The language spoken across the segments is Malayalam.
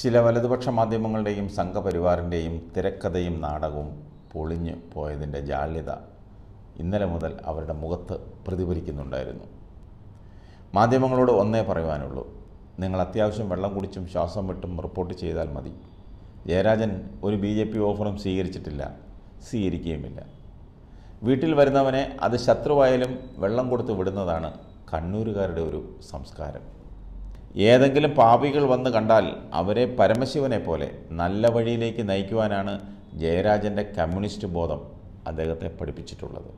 ചില വലതുപക്ഷ മാധ്യമങ്ങളുടെയും സംഘപരിവാറിൻ്റെയും തിരക്കഥയും നാടകവും പൊളിഞ്ഞു പോയതിൻ്റെ ജാള്യത ഇന്നലെ മുതൽ അവരുടെ മുഖത്ത് പ്രതിഫലിക്കുന്നുണ്ടായിരുന്നു മാധ്യമങ്ങളോട് ഒന്നേ പറയുവാനുള്ളൂ നിങ്ങൾ അത്യാവശ്യം വെള്ളം കുടിച്ചും ശ്വാസം വിട്ടും റിപ്പോർട്ട് ചെയ്താൽ മതി ജയരാജൻ ഒരു ബി ജെ പി ഓഫറും സ്വീകരിച്ചിട്ടില്ല സ്വീകരിക്കുകയുമില്ല വീട്ടിൽ വരുന്നവനെ അത് ശത്രുവായാലും വെള്ളം കൊടുത്ത് വിടുന്നതാണ് കണ്ണൂരുകാരുടെ ഒരു സംസ്കാരം ഏതെങ്കിലും പാപികൾ വന്ന് കണ്ടാൽ അവരെ പരമശിവനെ പോലെ നല്ല വഴിയിലേക്ക് നയിക്കുവാനാണ് ജയരാജൻ്റെ കമ്മ്യൂണിസ്റ്റ് ബോധം അദ്ദേഹത്തെ പഠിപ്പിച്ചിട്ടുള്ളത്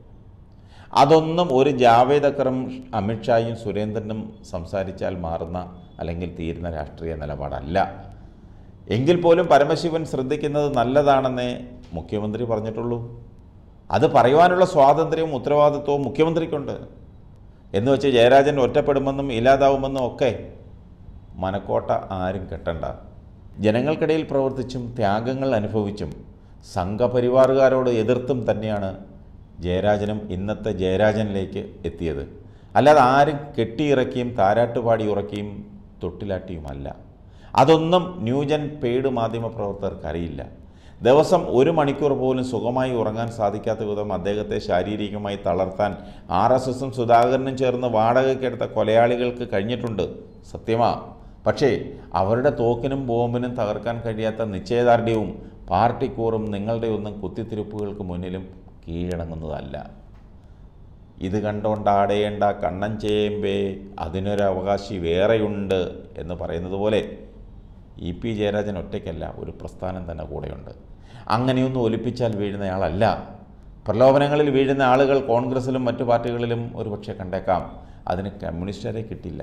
അതൊന്നും ഒരു ജാവേദ് അക്രം അമിത്ഷായും സുരേന്ദ്രനും സംസാരിച്ചാൽ മാറുന്ന അല്ലെങ്കിൽ തീരുന്ന രാഷ്ട്രീയ നിലപാടല്ല എങ്കിൽ പോലും പരമശിവൻ ശ്രദ്ധിക്കുന്നത് നല്ലതാണെന്നേ മുഖ്യമന്ത്രി പറഞ്ഞിട്ടുള്ളൂ അത് പറയുവാനുള്ള സ്വാതന്ത്ര്യവും ഉത്തരവാദിത്വവും മുഖ്യമന്ത്രിക്കുണ്ട് എന്ന് വെച്ച് ജയരാജൻ ഒറ്റപ്പെടുമെന്നും ഇല്ലാതാവുമെന്നും ഒക്കെ മനക്കോട്ട ആരും കെട്ടണ്ട ജനങ്ങൾക്കിടയിൽ പ്രവർത്തിച്ചും ത്യാഗങ്ങൾ അനുഭവിച്ചും സംഘപരിവാറുകാരോട് എതിർത്തും തന്നെയാണ് ജയരാജനും ഇന്നത്തെ ജയരാജനിലേക്ക് എത്തിയത് അല്ലാതെ ആരും കെട്ടിയിറക്കിയും താരാട്ടുപാടി ഉറക്കിയും തൊട്ടിലാട്ടിയുമല്ല അതൊന്നും ന്യൂജൻ പെയ്ഡ് മാധ്യമ പ്രവർത്തകർക്കറിയില്ല ദിവസം ഒരു മണിക്കൂർ പോലും സുഖമായി ഉറങ്ങാൻ സാധിക്കാത്ത വിധം അദ്ദേഹത്തെ ശാരീരികമായി തളർത്താൻ ആർ എസ് എസും സുധാകരനും ചേർന്ന് വാടകയ്ക്കെടുത്ത കൊലയാളികൾക്ക് കഴിഞ്ഞിട്ടുണ്ട് സത്യമാണ് പക്ഷേ അവരുടെ തോക്കിനും ബോംബിനും തകർക്കാൻ കഴിയാത്ത നിശ്ചയദാർഢ്യവും പാർട്ടിക്കൂറും നിങ്ങളുടെ ഒന്നും കുത്തിത്തിരിപ്പുകൾക്ക് മുന്നിലും കീഴടങ്ങുന്നതല്ല ഇത് കണ്ടോണ്ടാടേണ്ട കണ്ണൻ ചേമ്പേ അവകാശി വേറെയുണ്ട് എന്ന് പറയുന്നത് പോലെ ഇ പി ജയരാജൻ ഒറ്റയ്ക്കല്ല ഒരു പ്രസ്ഥാനം തന്നെ കൂടെയുണ്ട് അങ്ങനെയൊന്നും ഒലിപ്പിച്ചാൽ വീഴുന്നയാളല്ല പ്രലോഭനങ്ങളിൽ വീഴുന്ന ആളുകൾ കോൺഗ്രസിലും മറ്റു പാർട്ടികളിലും ഒരുപക്ഷെ കണ്ടേക്കാം അതിന് കമ്മ്യൂണിസ്റ്റുകാരെ കിട്ടില്ല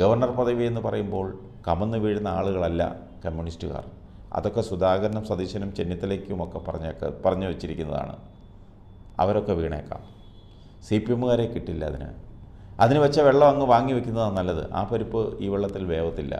ഗവർണർ പദവി എന്ന് പറയുമ്പോൾ കമന്നു വീഴുന്ന ആളുകളല്ല കമ്മ്യൂണിസ്റ്റുകാർ അതൊക്കെ സുധാകരനും സതീശനും ഒക്കെ പറഞ്ഞേക്ക പറഞ്ഞു വച്ചിരിക്കുന്നതാണ് അവരൊക്കെ വീണേക്കാം സി പി എമ്മുകാരെ കിട്ടില്ല അതിന് അതിന് വെച്ച വെള്ളം അങ്ങ് വാങ്ങി വെക്കുന്നതാണ് നല്ലത് ആ പരിപ്പ് ഈ വെള്ളത്തിൽ വേവത്തില്ല